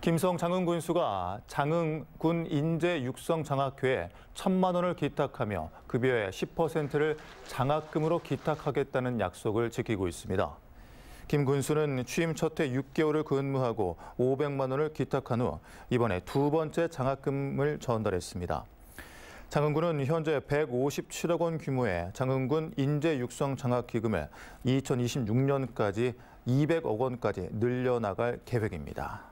김성 장흥군수가 장흥군 인재 육성 장학회에 천만 원을 기탁하며 급여의 그 10%를 장학금으로 기탁하겠다는 약속을 지키고 있습니다. 김 군수는 취임 첫해 6개월을 근무하고 500만 원을 기탁한 후 이번에 두 번째 장학금을 전달했습니다. 장흥군은 현재 157억 원 규모의 장흥군 인재 육성 장학 기금을 2026년까지 200억 원까지 늘려나갈 계획입니다.